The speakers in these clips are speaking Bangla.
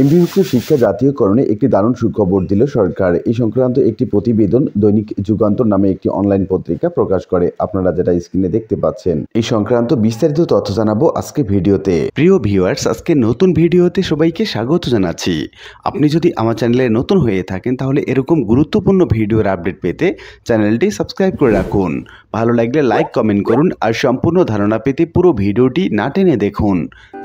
এমবিভুক্ত শিক্ষা জাতীয়করণে একটি দারুণ সুখবর দিল সরকার এই সংক্রান্ত একটি প্রতিবেদন দৈনিক যুগান্তর নামে একটি অনলাইন পত্রিকা প্রকাশ করে আপনারা যেটা স্ক্রিনে দেখতে পাচ্ছেন এই সংক্রান্ত বিস্তারিত তথ্য জানাবো আজকে ভিডিওতে প্রিয় ভিউয়ার্স আজকে নতুন ভিডিওতে সবাইকে স্বাগত জানাচ্ছি আপনি যদি আমার চ্যানেলে নতুন হয়ে থাকেন তাহলে এরকম গুরুত্বপূর্ণ ভিডিওর আপডেট পেতে চ্যানেলটি সাবস্ক্রাইব করে রাখুন ভালো লাগলে লাইক কমেন্ট করুন আর সম্পূর্ণ ধারণা পেতে পুরো ভিডিওটি না টেনে দেখুন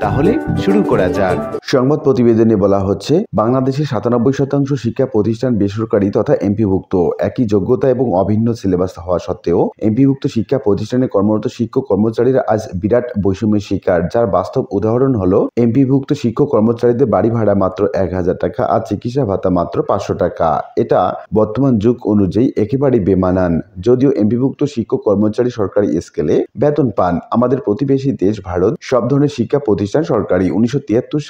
তাহলে শুরু করা যাক সংবাদ প্রতিবেদনে বলা হচ্ছে বাংলাদেশের সাতানব্বই শতাংশ শিক্ষা প্রতিষ্ঠান বেসরকারি তথা এমপিভুক্ত একই যোগ্যতা এবং অভিন্ন সিলেবাস হওয়া সত্ত্বেও এমপিভুক্ত শিক্ষা প্রতিষ্ঠানে কর্মরত শিক্ষক কর্মচারীরা আজ বিরাট বৈষম্যের শিকার যার বাস্তব উদাহরণ হল এমপিভুক্ত শিক্ষক কর্মচারীদের বাড়ি ভাড়া মাত্র এক হাজার টাকা আর চিকিৎসা ভাতা মাত্র পাঁচশো টাকা এটা বর্তমান যুগ অনুযায়ী একেবারেই বেমানান যদিও এমপিভুক্ত শিক্ষক কর্মচারী সরকারি স্কেলে বেতন পান আমাদের প্রতিবেশী দেশ ভারত সব ধরনের শিক্ষা প্রতিষ্ঠান সরকারি উনিশশো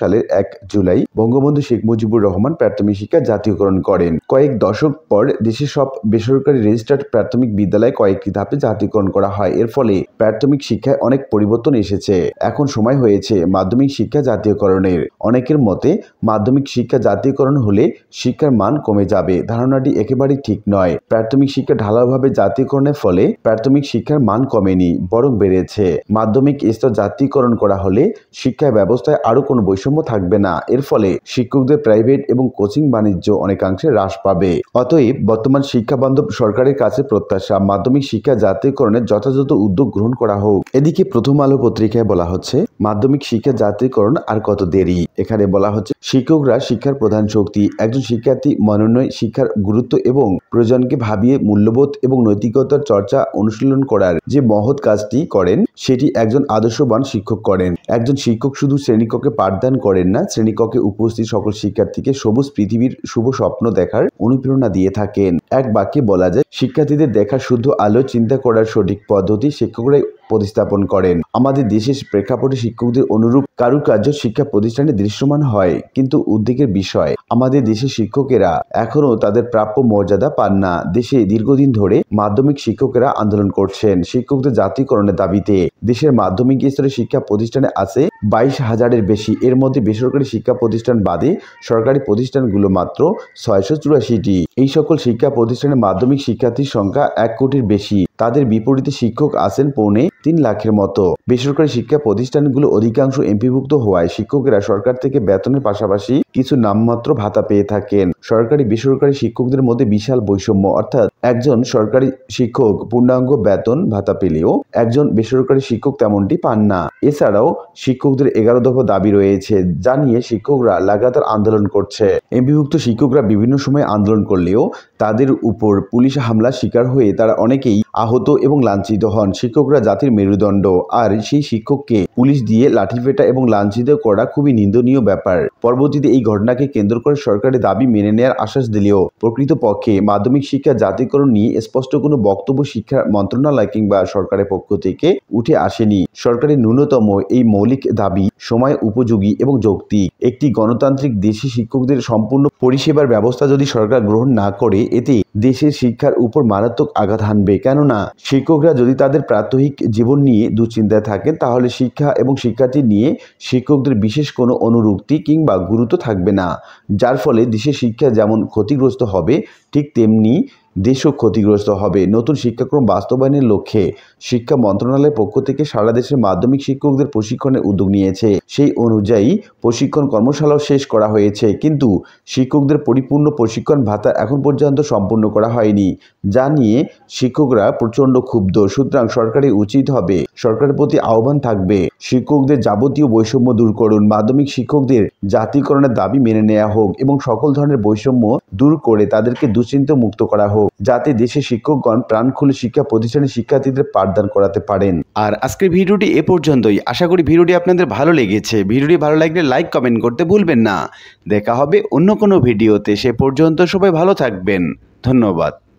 সালের এক জুলাই বঙ্গবন্ধু শেখ মুজিবুর রহমান প্রাথমিক শিক্ষা জাতীয়করণ করেন কয়েক দশক পর দেশের সব বেসরকারি রেজিস্টার্ড প্রাথমিক বিদ্যালয়ে কয়েকটি ধাপে জাতীয়করণ করা হয় এর ফলে প্রাথমিক শিক্ষায় অনেক পরিবর্তন এসেছে এখন সময় হয়েছে মাধ্যমিক শিক্ষা জাতীয়করণের অনেকের মতে মাধ্যমিক শিক্ষা জাতীয়করণ হলে শিক্ষার মান কমে যাবে ধারণাটি একেবারে ঠিক নয় প্রাথমিক শিক্ষা ঢালাভাবে জাতীয়করণের ফলে প্রাথমিক শিক্ষার মান কমেনি বরং বেড়েছে মাধ্যমিক স্তর জাতীয়করণ করা হলে শিক্ষা ব্যবস্থায় আরও কোনো বৈষম্য থাকবে না এর ফলে ফলে শিক্ষকদের প্রাইভেট এবং কোচিং বাণিজ্য অনেকাংশে হ্রাস পাবে অতএব বর্তমান শিক্ষাবান্ধব সরকারের কাছে প্রত্যাশা মাধ্যমিক শিক্ষা জাতীয়করণের যথাযথ উদ্যোগ গ্রহণ করা হোক এদিকে প্রথম আলো পত্রিকায় বলা হচ্ছে মাধ্যমিক শিক্ষা জাতীয়করণ আর কত দেরি এখানে বলা হচ্ছে শিক্ষকরা শিক্ষার প্রধান শক্তি একজন শিক্ষার্থী মনোনয় শিক্ষার গুরুত্ব এবং প্রয়োজনকে ভাবিয়ে মূল্যবোধ এবং নৈতিকতার চর্চা অনুশীলন করার যে মহৎ কাজটি করেন সেটি একজন আদর্শবান শিক্ষক করেন একজন শিক্ষক শুধু শ্রেণীকক্ষে পাঠদান করেন না শ্রেণীকক্ষে উপস্থিত সকল শিক্ষার্থীকে সবুজ পৃথিবীর শুভ স্বপ্ন দেখার অনুপ্রেরণা দিয়ে থাকেন এক বাক্যে বলা যায় শিক্ষার্থীদের দেখা শুদ্ধ আলো চিন্তা করার সঠিক পদ্ধতি শিক্ষকরাই প্রতিস্থাপন করেন আমাদের দেশের প্রেক্ষাপটে শিক্ষকদের অনুরূপ কারুকার্য শিক্ষা প্রতিষ্ঠানে দৃশ্যমান হয় কিন্তু উদ্বেগের বিষয় আমাদের দেশের শিক্ষকেরা এখনও তাদের প্রাপ্য মর্যাদা পান না দেশে দীর্ঘদিন ধরে মাধ্যমিক শিক্ষকেরা আন্দোলন করছেন শিক্ষকদের জাতীয়করণের দাবিতে দেশের মাধ্যমিক স্তরের শিক্ষা প্রতিষ্ঠানে আছে বাইশ হাজারের বেশি এর মধ্যে বেসরকারি শিক্ষা প্রতিষ্ঠান বাদে সরকারি প্রতিষ্ঠানগুলো মাত্র ছয়শো চুরাশিটি এই সকল শিক্ষা প্রতিষ্ঠানের মাধ্যমিক শিক্ষার্থীর সংখ্যা এক কোটির বেশি তাদের বিপরীতে শিক্ষক আছেন পৌনে তিন লাখের মতো বেসরকারি শিক্ষা প্রতিষ্ঠানগুলো অধিকাংশ এমপিভুক্ত হওয়ায় শিক্ষকেরা সরকার থেকে বেতনের পাশাপাশি কিছু নামমাত্র ভাতা পেয়ে থাকেন সরকারি বেসরকারি শিক্ষকদের মধ্যে বিশাল বৈষম্য অর্থাৎ একজন সরকারি শিক্ষক পূর্ণাঙ্গ বেতন ভাতা পেলেও একজন বেসরকারি শিক্ষক তেমনটি পান না এছাড়াও শিক্ষক শিক্ষকদের এগারো দফা দাবি রয়েছে যা নিয়ে শিক্ষকরা লাগাতার আন্দোলন করছে এমপিভুক্ত শিক্ষকরা বিভিন্ন সময় আন্দোলন করলেও তাদের উপর পুলিশ হামলা শিকার হয়ে তারা অনেকেই আহত এবং লাঞ্ছিত হন শিক্ষকরা জাতির মেরুদণ্ড আর সেই শিক্ষককে পুলিশ দিয়ে লাঠিপেটা এবং লাঞ্ছিত করা খুবই নিন্দনীয় ব্যাপার পরবর্তীতে এই ঘটনাকে কেন্দ্র করে সরকারের দাবি মেনে নেয়ার আশ্বাস দিলেও প্রকৃতপক্ষে মাধ্যমিক শিক্ষা জাতিকরণ নিয়ে স্পষ্ট কোনো বক্তব্য শিক্ষা মন্ত্রণালয় কিংবা সরকারের পক্ষ থেকে উঠে আসেনি সরকারের ন্যূনতম এই মৌলিক দাবি সময় উপযোগী এবং যৌক্তিক একটি গণতান্ত্রিক দেশি শিক্ষকদের সম্পূর্ণ পরিষেবার ব্যবস্থা যদি সরকার গ্রহণ না করে এতে দেশের শিক্ষার উপর মারাত্মক আঘাত হানবে কেননা শিক্ষকরা যদি তাদের প্রাত্যহিক জীবন নিয়ে দুশ্চিন্তায় থাকেন তাহলে শিক্ষা এবং শিক্ষার্থী নিয়ে শিক্ষকদের বিশেষ কোনো অনুরুক্তি কিংবা গুরুত্ব থাকবে না যার ফলে দেশের শিক্ষা যেমন ক্ষতিগ্রস্ত হবে ঠিক তেমনি দেশও ক্ষতিগ্রস্ত হবে নতুন শিক্ষাক্রম বাস্তবায়নের লক্ষ্যে শিক্ষা মন্ত্রণালয়ের পক্ষ থেকে সারা দেশে মাধ্যমিক শিক্ষকদের প্রশিক্ষণের উদ্যোগ নিয়েছে সেই অনুযায়ী প্রশিক্ষণ কর্মশালাও শেষ করা হয়েছে কিন্তু শিক্ষকদের পরিপূর্ণ প্রশিক্ষণ ভাতা এখন পর্যন্ত সম্পূর্ণ করা হয়নি যা নিয়ে শিক্ষকরা প্রচণ্ড ক্ষুব্ধ সুতরাং সরকারের উচিত হবে সরকারের প্রতি আহ্বান থাকবে শিক্ষকদের যাবতীয় বৈষম্য দূর করুন মাধ্যমিক শিক্ষকদের জাতিকরণের দাবি মেনে নেওয়া হোক এবং সকল ধরনের বৈষম্য দূর করে তাদেরকে দুশ্চিন্ত মুক্ত করা হোক হোক যাতে দেশে শিক্ষকগণ প্রাণ খুলে শিক্ষা প্রতিষ্ঠানের শিক্ষার্থীদের পাঠদান করাতে পারেন আর আজকের ভিডিওটি এ পর্যন্তই আশা করি ভিডিওটি আপনাদের ভালো লেগেছে ভিডিওটি ভালো লাগলে লাইক কমেন্ট করতে ভুলবেন না দেখা হবে অন্য কোনো ভিডিওতে সে পর্যন্ত সবাই ভালো থাকবেন ধন্যবাদ